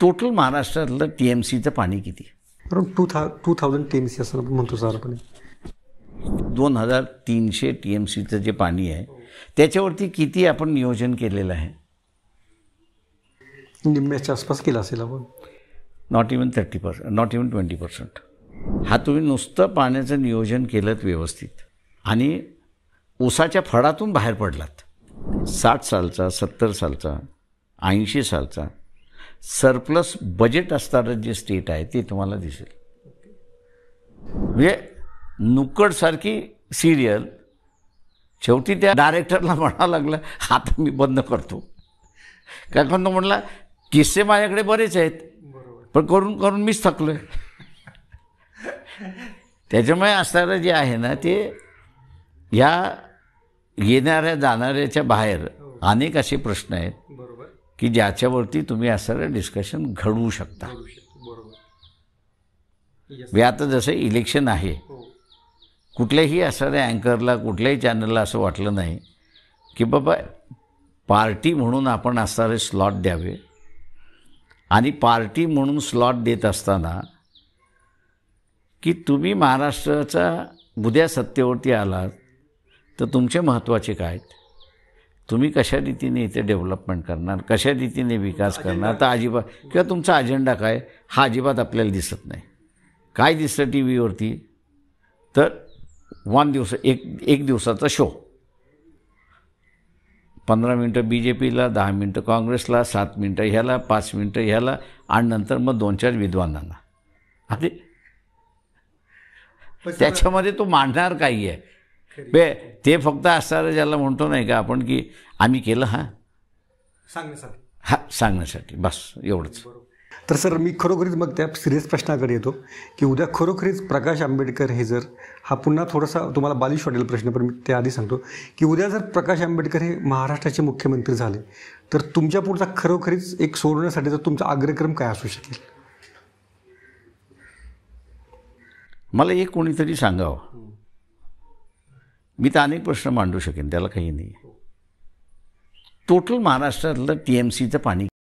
Total महाराष्ट्रातलं T M सीचं पाणी किती टू था two thousand T M C असं आपण म्हणतो आपण दोन हजार तीनशे टी एम सीचं जे पाणी आहे त्याच्यावरती किती आपण नियोजन केलेलं आहे निम्म्याच्या आसपास केलं असेल आपण not even thirty percent not even twenty percent हा तुम्ही नुसतं पाण्याचं नियोजन केलं व्यवस्थित आणि ऊसाच्या फळातून बाहेर पडलात साठ सालचा सत्तर सालचा ऐंशी सालचा सरप्लस बजेट असणारं जे स्टेट आहे ते तुम्हाला दिसेल म्हणजे नुकडसारखी सिरियल शेवटी त्या डायरेक्टरला म्हणावं लागलं आता मी बंद करतो काय करतो तो म्हणला किस्से माझ्याकडे बरेच आहेत पण करून करून मीच थकलो त्याच्यामुळे असणारं जे आहे ना ते ह्या येणाऱ्या जाणाऱ्याच्या बाहेर अनेक असे प्रश्न आहेत की ज्याच्यावरती तुम्ही असं डिस्कशन घडवू शकता बरोबर म्हणजे आता जसं इलेक्शन आहे हो. कुठल्याही असणाऱ्या अँकरला कुठल्याही चॅनलला असं वाटलं नाही की बाबा पार्टी म्हणून आपण असणारे स्लॉट द्यावे आणि पार्टी म्हणून स्लॉट देत असताना की तुम्ही महाराष्ट्राचा उद्या सत्तेवरती आलात तर तुमचे महत्त्वाचे काय आहेत तुम्ही कशा रीतीने इथे डेव्हलपमेंट करणार कशा रीतीने विकास करणार तर अजिबात किंवा तुमचा अजेंडा काय हा अजिबात आपल्याला दिसत नाही काय दिसतं टी व्हीवरती तर वन दिवस एक एक दिवसाचा शो पंधरा मिनटं बी जे पीला दहा मिनटं काँग्रेसला सात मिनटं ह्याला पाच मिनटं ह्याला आणि नंतर मग दोन चार विद्वानांना अरे त्याच्यामध्ये तो मांडणार काही आहे बे ते फक्त असणारं ज्याला म्हणतो नाही का आपण की आम्ही केलं हा सांगण्यासाठी हा सांगण्यासाठी बस एवढंच तर सर मी खरोखरीच मग त्या सिरियस प्रश्नाकडे येतो की उद्या खरोखरीच प्रकाश आंबेडकर हे जर हा पुन्हा थोडासा तुम्हाला बालिश वाटेल प्रश्न पण मी त्याआधी सांगतो की उद्या जर प्रकाश आंबेडकर हे महाराष्ट्राचे मुख्यमंत्री झाले तर तुमच्या पुढचा खरोखरीच एक सोडवण्यासाठी जर तुमचा अग्रक्रम काय असू शकेल मला एक कोणीतरी सांगावं मी तर अनेक प्रश्न मांडू शकेन त्याला काही नाही टोटल महाराष्ट्रातलं टी एम सीचं पाणी